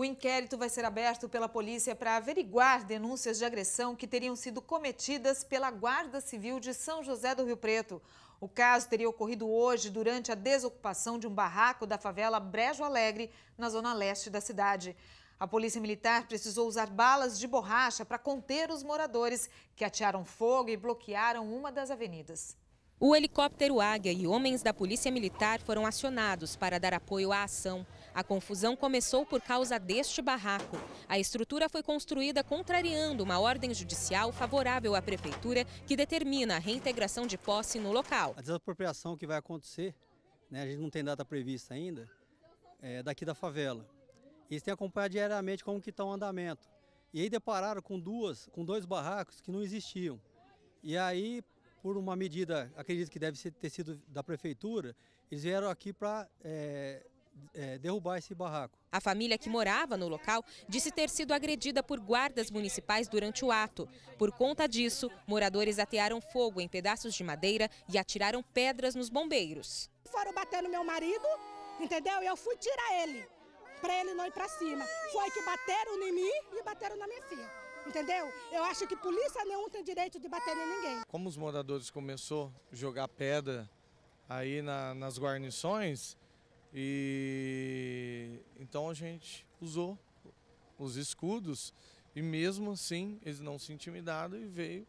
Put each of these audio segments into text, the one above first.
O inquérito vai ser aberto pela polícia para averiguar denúncias de agressão que teriam sido cometidas pela Guarda Civil de São José do Rio Preto. O caso teria ocorrido hoje durante a desocupação de um barraco da favela Brejo Alegre, na zona leste da cidade. A polícia militar precisou usar balas de borracha para conter os moradores que atearam fogo e bloquearam uma das avenidas. O helicóptero Águia e homens da Polícia Militar foram acionados para dar apoio à ação. A confusão começou por causa deste barraco. A estrutura foi construída contrariando uma ordem judicial favorável à prefeitura que determina a reintegração de posse no local. A desapropriação que vai acontecer, né, a gente não tem data prevista ainda, é daqui da favela. Eles têm acompanhado diariamente como que está o andamento. E aí depararam com duas, com dois barracos que não existiam. E aí, por uma medida, acredito que deve ter sido da prefeitura, eles vieram aqui para é, é, derrubar esse barraco. A família que morava no local disse ter sido agredida por guardas municipais durante o ato. Por conta disso, moradores atearam fogo em pedaços de madeira e atiraram pedras nos bombeiros. Foram batendo meu marido, entendeu? E eu fui tirar ele, para ele não ir para cima. Foi que bateram em mim e bateram na minha filha. Entendeu? Eu acho que polícia nenhum tem direito de bater em ninguém. Como os moradores começou a jogar pedra aí na, nas guarnições, e então a gente usou os escudos e mesmo assim eles não se intimidaram e veio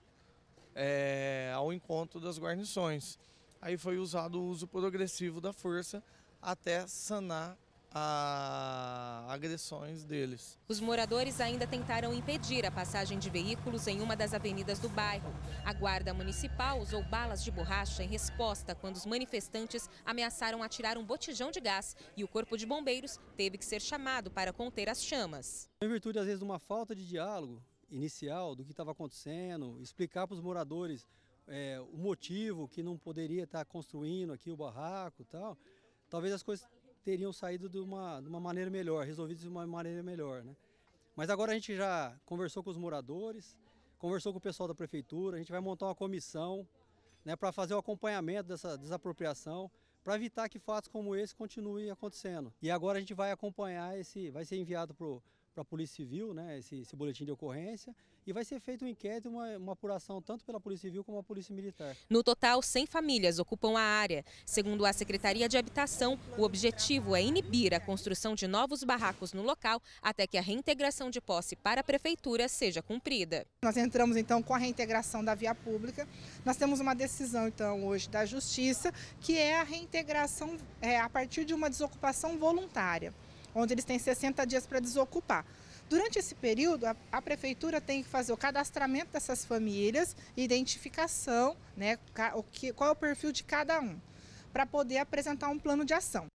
é, ao encontro das guarnições. Aí foi usado o uso progressivo da força até sanar a agressões deles. Os moradores ainda tentaram impedir a passagem de veículos em uma das avenidas do bairro. A guarda municipal usou balas de borracha em resposta quando os manifestantes ameaçaram atirar um botijão de gás e o corpo de bombeiros teve que ser chamado para conter as chamas. Em virtude às vezes de uma falta de diálogo inicial do que estava acontecendo, explicar para os moradores é, o motivo que não poderia estar construindo aqui o barraco, tal, talvez as coisas teriam saído de uma, de uma maneira melhor, resolvidos de uma maneira melhor. Né? Mas agora a gente já conversou com os moradores, conversou com o pessoal da prefeitura, a gente vai montar uma comissão né, para fazer o acompanhamento dessa desapropriação, para evitar que fatos como esse continuem acontecendo. E agora a gente vai acompanhar esse, vai ser enviado para para a Polícia Civil, né, esse, esse, boletim de ocorrência, e vai ser feito um inquérito, uma, uma apuração tanto pela Polícia Civil como a Polícia Militar. No total, 100 famílias ocupam a área. Segundo a Secretaria de Habitação, o objetivo é inibir a construção de novos barracos no local até que a reintegração de posse para a Prefeitura seja cumprida. Nós entramos então com a reintegração da via pública. Nós temos uma decisão então hoje da Justiça, que é a reintegração é, a partir de uma desocupação voluntária onde eles têm 60 dias para desocupar. Durante esse período, a, a, prefeitura tem que fazer o cadastramento dessas famílias, identificação, né, o que, qual é o perfil de cada um, para poder apresentar um plano de ação.